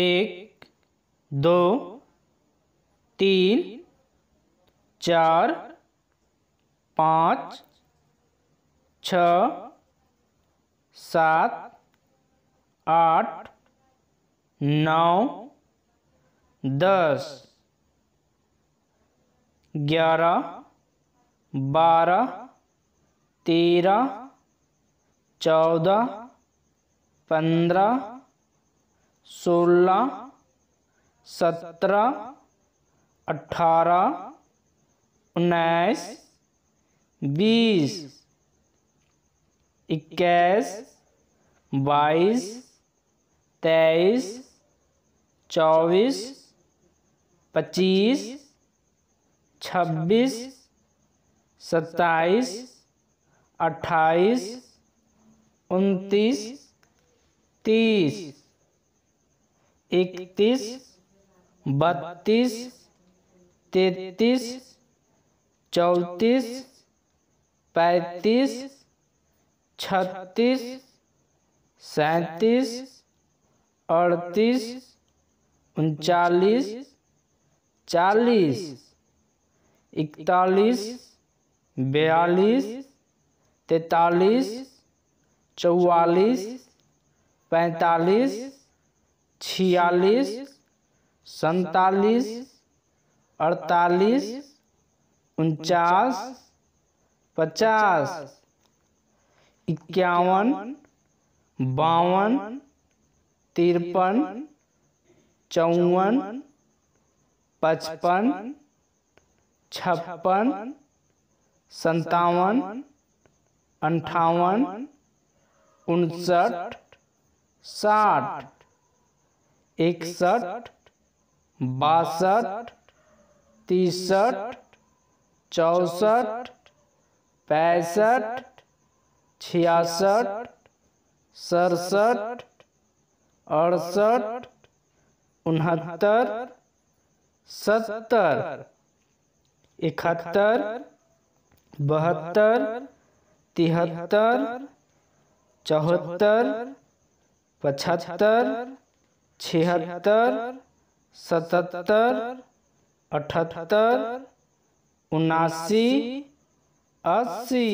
एक दो तीन चार पाँच छ सात आठ नौ दस ग्यारह बारह तेरह चौदह पंद्रह सोलह सत्रह अठारह उन्नीस बीस इक्कीस बाईस तेईस चौबीस पच्चीस छब्बीस सत्ताईस अट्ठाईस उनतीस तीस इकतीस बत्तीस तैतीस चौंतीस पैंतीस छत्तीस सैंतीस अड़तीस उनचालीस चालीस इकतालीस बयालीस तैतालीस चौवालीस पैंतालीस छियालीस सैतालीस अड़तालीस उनचास पचास इक्यावन बावन तिरपन चौवन पचपन छप्पन संतावन अंठावन उनसठ साठ इकसठ बासठ तिरसठ चौसठ पैंसठ छियासठ सड़सठ अड़सठ उनहत्तर सत्तर इकहत्तर बहत्तर तिहत्तर चौहत्तर पचहत्तर छिहत्तर सतहत्तर अठहत्तर उनासी अस्सी